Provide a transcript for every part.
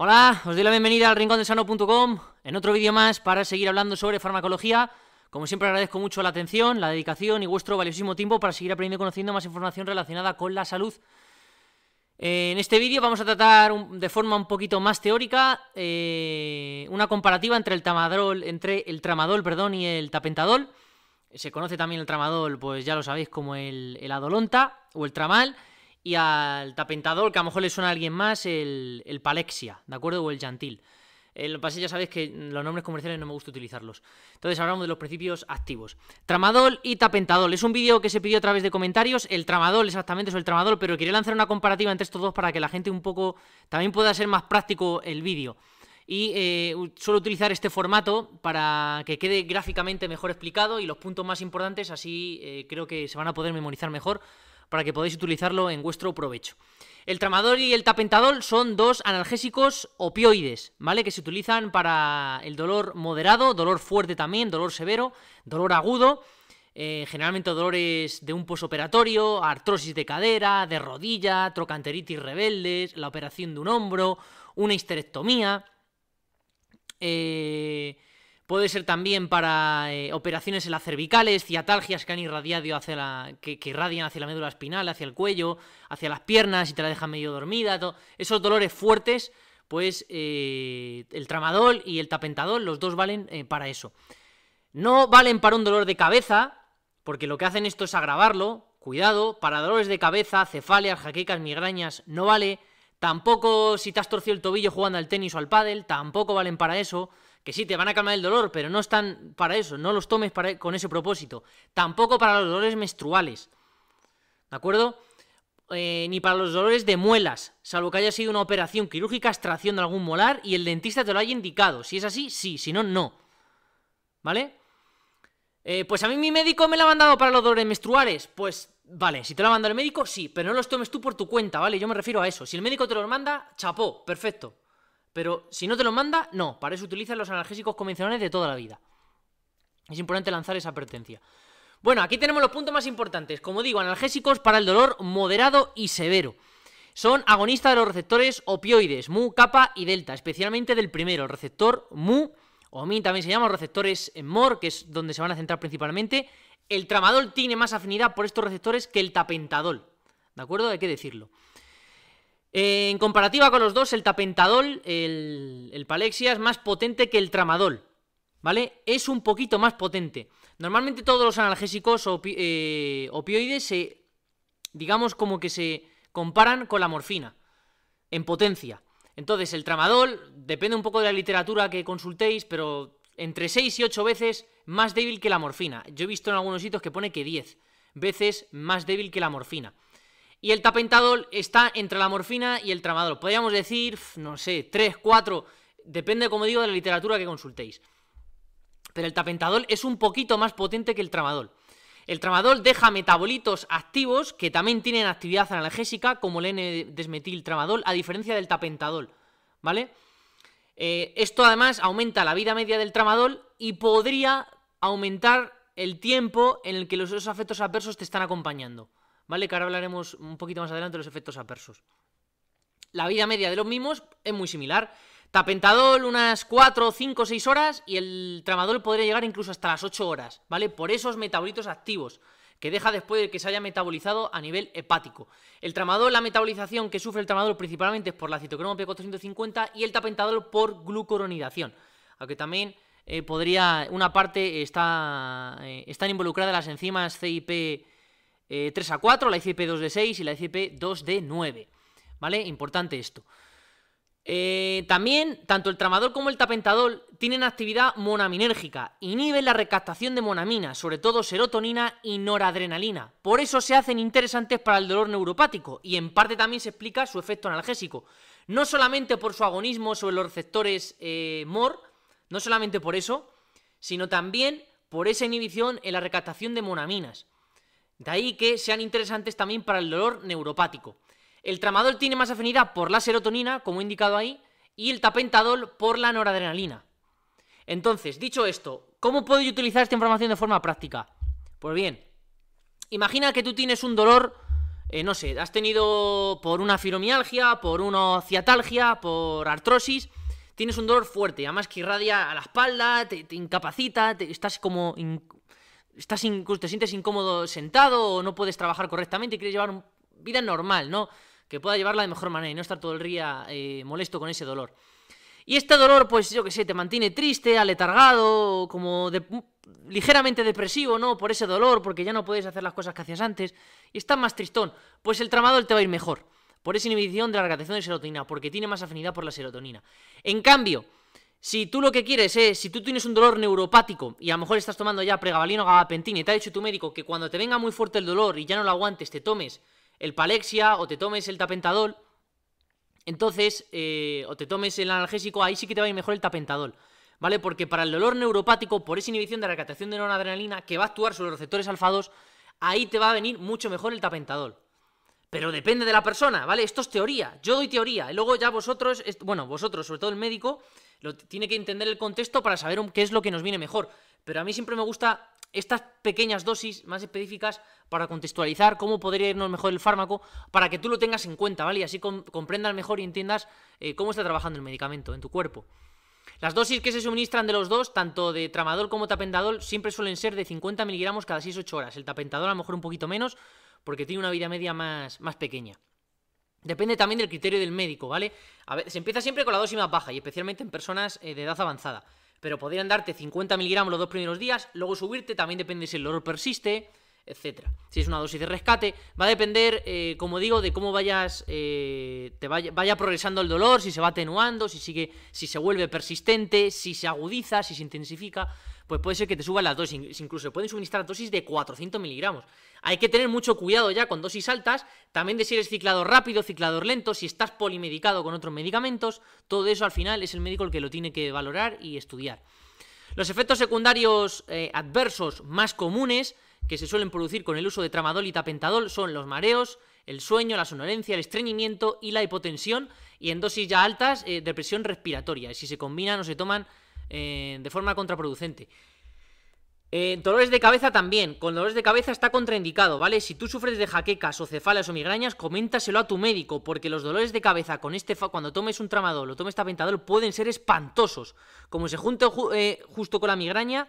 Hola, os doy la bienvenida al Rincondesano.com, en otro vídeo más para seguir hablando sobre farmacología. Como siempre agradezco mucho la atención, la dedicación y vuestro valiosísimo tiempo para seguir aprendiendo y conociendo más información relacionada con la salud. Eh, en este vídeo vamos a tratar de forma un poquito más teórica eh, una comparativa entre el entre el tramadol perdón, y el tapentadol. Se conoce también el tramadol, pues ya lo sabéis, como el, el adolonta o el tramal. Y al tapentador, que a lo mejor le suena a alguien más, el, palexia, ¿de acuerdo? O el yantil. Eh, lo que ya sabéis que los nombres comerciales no me gusta utilizarlos. Entonces hablamos de los principios activos. Tramadol y tapentadol. Es un vídeo que se pidió a través de comentarios. El tramadol exactamente es el tramadol, pero quería lanzar una comparativa entre estos dos para que la gente un poco también pueda ser más práctico el vídeo. Y eh, suelo utilizar este formato para que quede gráficamente mejor explicado y los puntos más importantes así eh, creo que se van a poder memorizar mejor para que podáis utilizarlo en vuestro provecho. El tramador y el tapentadol son dos analgésicos opioides, ¿vale? Que se utilizan para el dolor moderado, dolor fuerte también, dolor severo, dolor agudo, eh, generalmente dolores de un posoperatorio, artrosis de cadera, de rodilla, trocanteritis rebeldes, la operación de un hombro, una histerectomía. Eh, Puede ser también para eh, operaciones en las cervicales, ciatalgias que han irradiado hacia la, que, irradian hacia la médula espinal, hacia el cuello, hacia las piernas y te la dejan medio dormida. Esos dolores fuertes, pues eh, el tramadol y el tapentadol, los dos valen eh, para eso. No valen para un dolor de cabeza, porque lo que hacen esto es agravarlo. Cuidado, para dolores de cabeza, cefaleas, jaquecas, migrañas, no vale. Tampoco si te has torcido el tobillo jugando al tenis o al pádel, tampoco valen para eso que sí, te van a calmar el dolor, pero no están para eso, no los tomes para, con ese propósito. Tampoco para los dolores menstruales. ¿De acuerdo? Eh, ni para los dolores de muelas, salvo que haya sido una operación quirúrgica, extracción de algún molar y el dentista te lo haya indicado. Si es así, sí, si no, no. ¿Vale? Eh, pues a mí mi médico me lo ha mandado para los dolores menstruales. Pues vale, si te lo ha mandado el médico, sí, pero no los tomes tú por tu cuenta, ¿vale? Yo me refiero a eso. Si el médico te lo manda, chapó, perfecto. Pero si no te lo manda, no. Para eso utilizas los analgésicos convencionales de toda la vida. Es importante lanzar esa advertencia. Bueno, aquí tenemos los puntos más importantes. Como digo, analgésicos para el dolor moderado y severo. Son agonistas de los receptores opioides, mu, kappa y delta, especialmente del primero, el receptor mu, o mí también se llama receptores MOR, que es donde se van a centrar principalmente. El tramadol tiene más afinidad por estos receptores que el tapentadol. ¿De acuerdo? Hay que decirlo en comparativa con los dos, el tapentadol, el, el palexia, es más potente que el tramadol. ¿Vale? Es un poquito más potente. Normalmente todos los analgésicos o eh, opioides se. digamos como que se comparan con la morfina. En potencia. Entonces, el tramadol, depende un poco de la literatura que consultéis, pero entre 6 y 8 veces más débil que la morfina. Yo he visto en algunos sitios que pone que 10 veces más débil que la morfina. Y el tapentadol está entre la morfina y el tramadol. Podríamos decir, no sé, 3, 4, depende, como digo, de la literatura que consultéis. Pero el tapentadol es un poquito más potente que el tramadol. El tramadol deja metabolitos activos que también tienen actividad analgésica, como el N-desmetiltramadol, a diferencia del tapentadol. ¿Vale? Eh, esto además aumenta la vida media del tramadol y podría aumentar el tiempo en el que los efectos adversos te están acompañando. ¿vale? Que ahora hablaremos un poquito más adelante de los efectos adversos. La vida media de los mismos es muy similar. Tapentadol unas 4, 5, 6 horas y el tramadol podría llegar incluso hasta las 8 horas, ¿vale? Por esos metabolitos activos que deja después de que se haya metabolizado a nivel hepático. El tramadol, la metabolización que sufre el tramadol principalmente es por la citocromo P450 y el tapentadol por glucoronidación, aunque también eh, podría, una parte está, eh, están involucradas las enzimas CIP 3 eh, a 4, la ICP 2 de 6 y la ICP 2 de 9. ¿Vale? Importante esto. Eh, también, tanto el tramadol como el tapentadol tienen actividad monaminérgica, inhiben la recaptación de monamina, sobre todo serotonina y noradrenalina. Por eso se hacen interesantes para el dolor neuropático y en parte también se explica su efecto analgésico. No solamente por su agonismo sobre los receptores eh, MOR, no solamente por eso, sino también por esa inhibición en la recaptación de monaminas. De ahí que sean interesantes también para el dolor neuropático. El tramadol tiene más afinidad por la serotonina, como he indicado ahí, y el tapentadol por la noradrenalina. Entonces, dicho esto, ¿cómo puedo utilizar esta información de forma práctica? Pues bien, imagina que tú tienes un dolor, eh, no sé, has tenido por una fibromialgia, por una ciatalgia, por artrosis, tienes un dolor fuerte, además que irradia a la espalda, te, incapacita, te, estás como estás te sientes incómodo sentado o no puedes trabajar correctamente y quieres llevar una vida normal, ¿no? Que pueda llevarla de mejor manera y no estar todo el día eh, molesto con ese dolor. Y este dolor, pues yo qué sé, te mantiene triste, aletargado, como mm, ligeramente depresivo, ¿no? Por ese dolor, porque ya no puedes hacer las cosas que hacías antes y estás más tristón. Pues el tramado te va a ir mejor por esa inhibición de la recaptación de serotonina, porque tiene más afinidad por la serotonina. En cambio, si tú lo que quieres es, si tú tienes un dolor neuropático y a lo mejor estás tomando ya pregabalina o gabapentina y te ha dicho tu médico que cuando te venga muy fuerte el dolor y ya no lo aguantes te tomes el palexia o te tomes el tapentadol, entonces, eh, o te tomes el analgésico, ahí sí que te va a ir mejor el tapentadol, ¿vale? Porque para el dolor neuropático, por esa inhibición de la recaptación de noradrenalina que va a actuar sobre los receptores alfa 2, ahí te va a venir mucho mejor el tapentadol. Pero depende de la persona, ¿vale? Esto es teoría, yo doy teoría, y luego ya vosotros, bueno, vosotros, sobre todo el médico, tiene que entender el contexto para saber qué es lo que nos viene mejor. Pero a mí siempre me gusta estas pequeñas dosis más específicas para contextualizar cómo podría irnos mejor el fármaco, para que tú lo tengas en cuenta, ¿vale? Y así comprendas mejor y entiendas eh, cómo está trabajando el medicamento en tu cuerpo. Las dosis que se suministran de los dos, tanto de tramadol como tapentadol, siempre suelen ser de 50 miligramos cada 6-8 horas. El tapentadol a lo mejor un poquito menos, porque tiene una vida media más, más pequeña. Depende también del criterio del médico, ¿vale? A se empieza siempre con la dosis más baja y especialmente en personas eh, de edad avanzada. Pero podrían darte 50 miligramos los dos primeros días, luego subirte, también depende si el dolor persiste, etcétera. Si es una dosis de rescate, va a depender, eh, como digo, de cómo vayas, eh, te vaya, vaya, progresando el dolor, si se va atenuando, si sigue, si se vuelve persistente, si se agudiza, si se intensifica pues puede ser que te suban las dosis, incluso pueden suministrar dosis de 400 miligramos. Hay que tener mucho cuidado ya con dosis altas, también de si eres ciclador rápido, ciclador lento, si estás polimedicado con otros medicamentos, todo eso al final es el médico el que lo tiene que valorar y estudiar. Los efectos secundarios eh, adversos más comunes que se suelen producir con el uso de tramadol y tapentadol son los mareos, el sueño, la sonolencia, el estreñimiento y la hipotensión, y en dosis ya altas, eh, depresión respiratoria. Si se combinan o se toman eh, de forma contraproducente. dolores de cabeza también. Con dolores de cabeza está contraindicado, ¿vale? Si tú sufres de jaquecas o cefalas o migrañas, coméntaselo a tu médico, porque los dolores de cabeza con este cuando tomes un tramadol o tomes tapentadol pueden ser espantosos. Como se junta eh, justo con la migraña,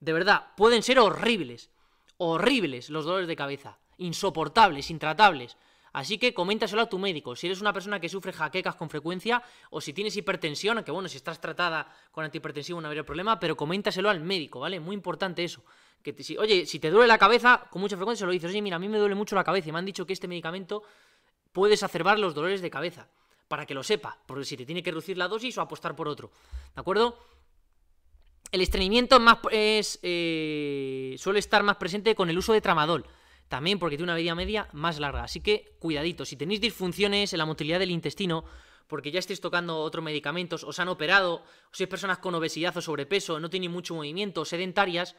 de verdad, pueden ser horribles. Horribles los dolores de cabeza. Insoportables, intratables. Así que coméntaselo a tu médico. Si eres una persona que sufre jaquecas con frecuencia o si tienes hipertensión, que bueno, si estás tratada con antihipertensivo no habría problema, pero coméntaselo al médico, ¿vale? Muy importante eso. Que oye, si te duele la cabeza, con mucha frecuencia se lo dices, oye, mira, a mí me duele mucho la cabeza y me han dicho que este medicamento puede exacerbar los dolores de cabeza. Para que lo sepa, porque si te tiene que reducir la dosis o apostar por otro. ¿De acuerdo? El estreñimiento es, eh, suele estar más presente con el uso de tramadol también porque tiene una vida media más larga. Así que cuidadito, si tenéis disfunciones en la motilidad del intestino, porque ya estáis tocando otros medicamentos, os han operado, o si es personas con obesidad o sobrepeso, no tienen mucho movimiento, sedentarias,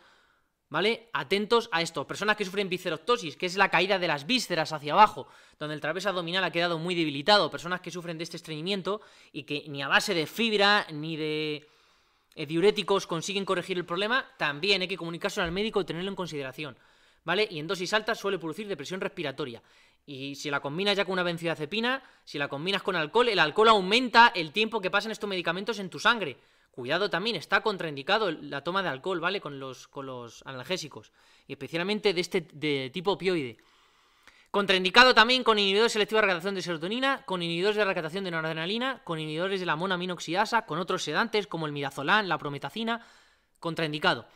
¿vale? Atentos a esto. Personas que sufren visceroctosis, que es la caída de las vísceras hacia abajo, donde el travesa abdominal ha quedado muy debilitado. Personas que sufren de este estreñimiento y que ni a base de fibra ni de eh, diuréticos consiguen corregir el problema, también hay que comunicárselo al médico y tenerlo en consideración. Y en dosis altas suele producir depresión respiratoria. Y si la combinas ya con una benzodiazepina, si la combinas con alcohol, el alcohol aumenta el tiempo que pasan estos medicamentos en tu sangre. Cuidado también, está contraindicado la toma de alcohol, ¿vale? Con los, analgésicos. Y especialmente de este tipo opioide. Contraindicado también con inhibidores selectivos de recaptación de serotonina, con inhibidores de recaptación de noradrenalina, con inhibidores de la monoaminooxidasa, con otros sedantes como el midazolam, la prometacina. Contraindicado.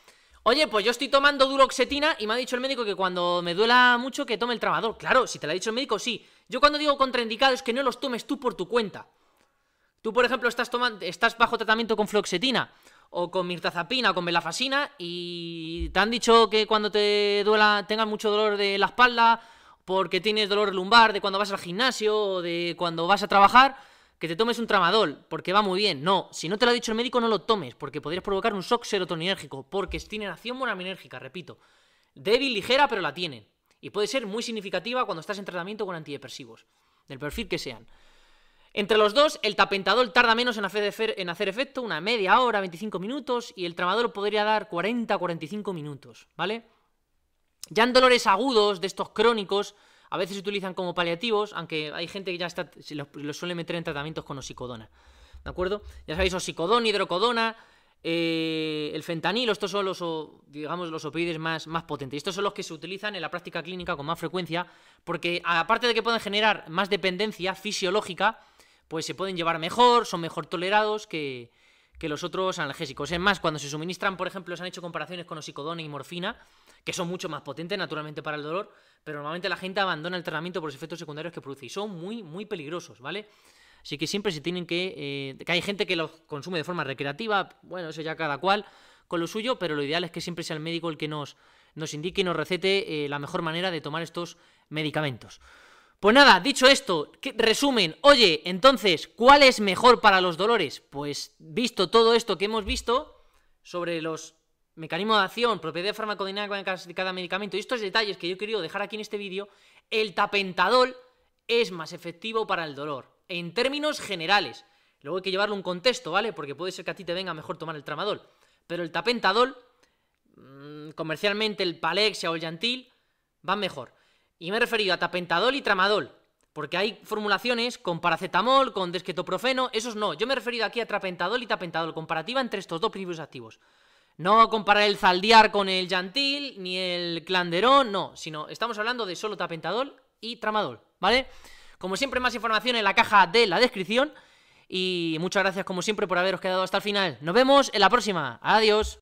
Oye, pues yo estoy tomando duroxetina y me ha dicho el médico que cuando me duela mucho que tome el tramador. Claro, si te lo ha dicho el médico, sí. Yo cuando digo contraindicados es que no los tomes tú por tu cuenta. Tú, por ejemplo, estás, tomando, estás bajo tratamiento con fluoxetina o con mirtazapina o con belafasina y te han dicho que cuando te duela tengas mucho dolor de la espalda porque tienes dolor lumbar de cuando vas al gimnasio o de cuando vas a trabajar que te tomes un tramadol, porque va muy bien. No, si no te lo ha dicho el médico, no lo tomes, porque podrías provocar un shock serotoninérgico, porque tiene acción monaminérgica, repito. Débil, ligera, pero la tienen. Y puede ser muy significativa cuando estás en tratamiento con antidepresivos, del perfil que sean. Entre los dos, el tapentadol tarda menos en hacer, en hacer efecto, una media hora, 25 minutos, y el tramadol podría dar 40-45 minutos, ¿vale? Ya en dolores agudos, de estos crónicos, a veces se utilizan como paliativos, aunque hay gente que ya está, los, suele meter en tratamientos con oxicodona. ¿De acuerdo? Ya sabéis, oxicodona, hidrocodona, eh, el fentanilo, estos son los, digamos, los opioides más, más potentes. Estos son los que se utilizan en la práctica clínica con más frecuencia, porque aparte de que pueden generar más dependencia fisiológica, pues se pueden llevar mejor, son mejor tolerados que, que los otros analgésicos. Es más, cuando se suministran, por ejemplo, se han hecho comparaciones con oxicodona y morfina, que son mucho más potentes naturalmente para el dolor, pero normalmente la gente abandona el tratamiento por los efectos secundarios que produce y son muy, muy peligrosos, ¿vale? Así que siempre se tienen que... Eh, que hay gente que los consume de forma recreativa, bueno, eso ya cada cual con lo suyo, pero lo ideal es que siempre sea el médico el que nos, nos indique y nos recete eh, la mejor manera de tomar estos medicamentos. Pues nada, dicho esto, resumen, oye, entonces, ¿cuál es mejor para los dolores? Pues visto todo esto que hemos visto sobre los mecanismos de acción, propiedad farmacodinámica de cada medicamento y estos detalles que yo he querido dejar aquí en este vídeo, el tapentadol es más efectivo para el dolor, en términos generales. Luego hay que a un contexto, ¿vale? Porque puede ser que a ti te venga mejor tomar el tramadol. Pero el tapentadol, mm, comercialmente el palexia o el yantil, van mejor. Y me he referido a tapentadol y tramadol, porque hay formulaciones con paracetamol, con desquetoprofeno, esos no. Yo me he referido aquí a tapentadol y tapentadol, comparativa entre estos dos principios activos. No comparar el zaldiar con el yantil, ni el clanderón, no, sino estamos hablando de solo tapentadol y tramadol, ¿vale? Como siempre, más información en la caja de la descripción. Y muchas gracias como siempre por haberos quedado hasta el final. Nos vemos en la próxima. Adiós.